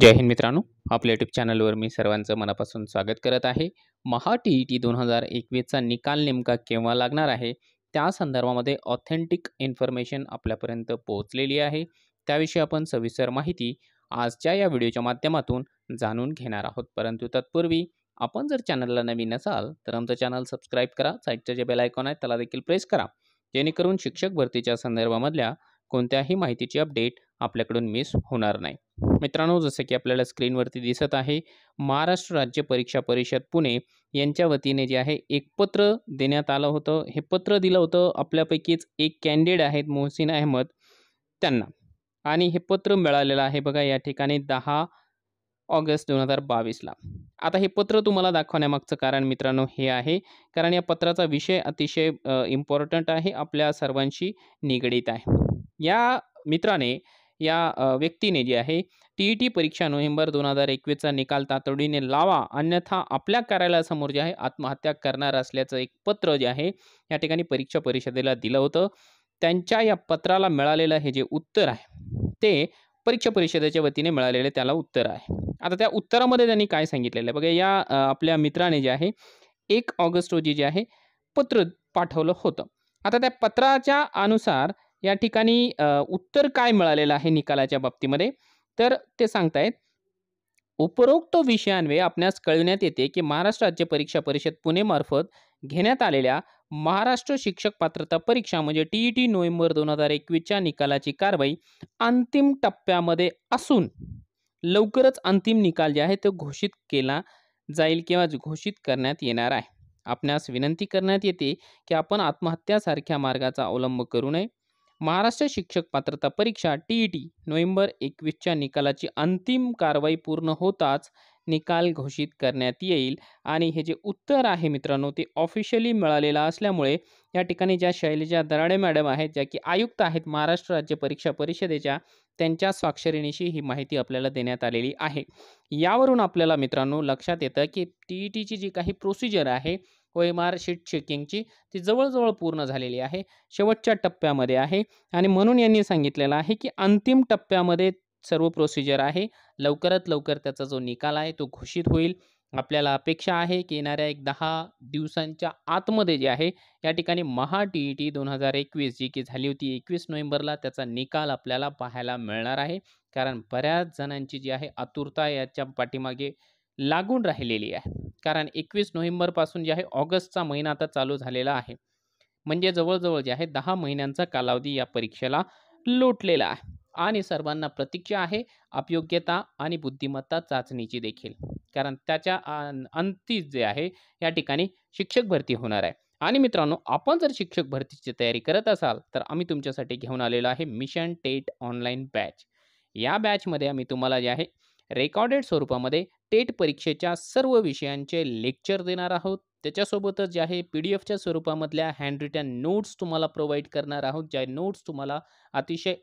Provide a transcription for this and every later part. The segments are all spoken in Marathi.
जय हिंद मित्रांनो आपल्या युट्यूब चॅनलवर मी सर्वांचं मनापासून स्वागत करत आहे महा टी ई टी दोन हजार एकवीसचा निकाल नेमका केव्हा लागणार आहे त्या संदर्भामध्ये ऑथेंटिक इन्फॉर्मेशन आपल्यापर्यंत पोहोचलेली आहे त्याविषयी आपण सविस्तर माहिती आजच्या या व्हिडिओच्या माध्यमातून जाणून घेणार आहोत परंतु तत्पूर्वी आपण जर चॅनलला नवीन असाल तर आमचं चॅनल सबस्क्राईब करा साईडचं जे बेलायकॉन आहे त्याला देखील प्रेस करा जेणेकरून शिक्षक भरतीच्या संदर्भामधल्या कोणत्याही माहितीची अपडेट आपल्याकडून मिस होणार नाही मित्रांनो जसं की आपल्याला स्क्रीनवरती दिसत आहे महाराष्ट्र राज्य परीक्षा परिषद पुणे यांच्या वतीने जे आहे एक पत्र देण्यात आलं होतं हे पत्र दिलं होतं आपल्यापैकीच एक कॅन्डिडेट आहेत मोहसिन अहमद त्यांना आणि हे पत्र मिळालेलं आहे बघा या ठिकाणी दहा ऑगस्ट दोन हजार बावीसला आता हे पत्र तुम्हाला दाखवण्यामागचं कारण मित्रांनो हे आहे कारण या पत्राचा विषय अतिशय इम्पॉर्टंट आहे आपल्या सर्वांशी निगडीत आहे या मित्राने या व्यक्तीने जी आहे टी ई टी परीक्षा नोव्हेंबर दोन हजार एकवीसचा निकाल तातडीने लावा अन्यथा आपल्या कार्यालयासमोर जे आहे आत्महत्या करणार असल्याचं एक पत्र जे आहे या ठिकाणी परीक्षा परिषदेला दिलं होतं त्यांच्या या पत्राला मिळालेलं हे जे उत्तर आहे ते परीक्षा परिषदेच्या वतीने मिळालेले त्याला उत्तर आहे आता त्या उत्तरामध्ये त्यांनी काय सांगितलेलं आहे बघा या आपल्या मित्राने जे आहे एक ऑगस्ट रोजी जे आहे पत्र पाठवलं होतं आता त्या पत्राच्या अनुसार या ठिकाणी उत्तर काय मिळालेलं आहे निकालाच्या बाबतीमध्ये तर ते सांगतायत उपरोक्त विषयान्वये आपल्यास कळविण्यात येते की महाराष्ट्र राज्य परीक्षा परिषद पुणेमार्फत घेण्यात आलेल्या महाराष्ट्र शिक्षक पात्रता परीक्षा म्हणजे टी ई टी नोव्हेंबर दोन हजार एकवीसच्या निकालाची कारवाई अंतिम टप्प्यामध्ये असून लवकरच अंतिम निकाल जे आहे तो घोषित केला जाईल किंवा घोषित करण्यात येणार आहे आपणास विनंती करण्यात येते की आपण आत्महत्यासारख्या मार्गाचा अवलंब करू नये महाराष्ट्र शिक्षक पात्रता परीक्षा टी ई टी नोव्हेंबर एकवीसच्या निकालाची अंतिम कारवाई पूर्ण होताच निकाल घोषित करण्यात येईल आणि हे जे उत्तर आहे मित्रांनो ते ऑफिशियली मिळालेलं असल्यामुळे या ठिकाणी ज्या शैलजा दराडे मॅडम आहेत ज्या की आयुक्त आहेत महाराष्ट्र राज्य परीक्षा परिषदेच्या त्यांच्या स्वाक्षरीनिशी ही माहिती आपल्याला देण्यात आलेली आहे यावरून आपल्याला मित्रांनो लक्षात येतं की टी ई e टीची जी काही प्रोसिजर आहे कोयमार शीट चेकिंगची ती जवळजवळ पूर्ण झालेली आहे शेवटच्या टप्प्यामध्ये आहे आणि म्हणून यांनी सांगितलेलं आहे की अंतिम टप्प्यामध्ये सर्व प्रोसिजर आहे लवकरात लवकर त्याचा जो निकाल आहे तो घोषित होईल आपल्याला अपेक्षा आहे की येणाऱ्या एक दहा दिवसांच्या आतमध्ये जे आहे या ठिकाणी महा टी ई टी दोन हजार एकवीस जी की झाली होती एकवीस नोव्हेंबरला त्याचा निकाल आपल्याला पाहायला मिळणार आहे कारण बऱ्याच जणांची जी आहे आतुरता याच्या पाठीमागे लागून राहिलेली आहे कारण एकवीस नोव्हेंबरपासून जे आहे ऑगस्टचा महिना आता चालू झालेला आहे म्हणजे जवळजवळ जे आहे दहा महिन्यांचा कालावधी या परीक्षेला लोटलेला आहे आणि सर्वांना प्रतीक्षा आहे अपयोग्यता आणि बुद्धिमत्ता चाचणीची देखील कारण त्याच्या अंतिम जे आहे या ठिकाणी शिक्षक भरती होणार आहे आणि मित्रांनो आपण जर शिक्षक भरतीची तयारी करत असाल तर आम्ही तुमच्यासाठी घेऊन आलेलो आहे मिशन टेट ऑनलाईन बॅच या बॅचमध्ये आम्ही तुम्हाला जे आहे रेकॉर्डेड स्वरूपामध्ये टेट परीक्षेच्या सर्व विषयांचे लेक्चर देणार आहोत त्याच्यासोबतच जे आहे पी डी एफच्या स्वरूपामधल्या हँड रिटन नोट्स तुम्हाला प्रोव्हाइड करणार आहोत ज्या नोट्स तुम्हाला अतिशय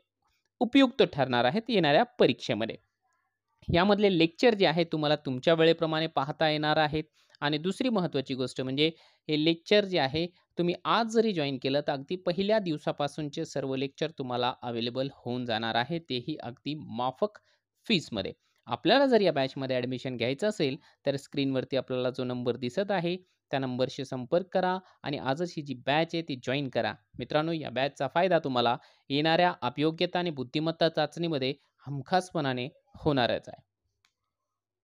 उपयुक्त ठरणार आहेत येणाऱ्या परीक्षेमध्ये यामधले लेक्चर जे आहे तुम्हाला तुमच्या वेळेप्रमाणे पाहता येणार आहेत आणि दुसरी महत्त्वाची गोष्ट म्हणजे हे लेक्चर जे आहे तुम्ही आज जरी जॉईन केलं तर अगदी पहिल्या दिवसापासूनचे सर्व लेक्चर तुम्हाला अवेलेबल होऊन जाणार आहे तेही अगदी माफक फीजमध्ये आपल्याला जर या बॅचमध्ये ॲडमिशन घ्यायचं असेल तर स्क्रीनवरती आपल्याला जो नंबर दिसत आहे त्या नंबरशी संपर्क करा आणि आजच ही जी बॅच आहे ती जॉईन करा मित्रांनो या बॅचचा फायदा तुम्हाला येणाऱ्या अपयोग्यता आणि बुद्धिमत्ता चाचणीमध्ये हमखासपणाने होणारच आहे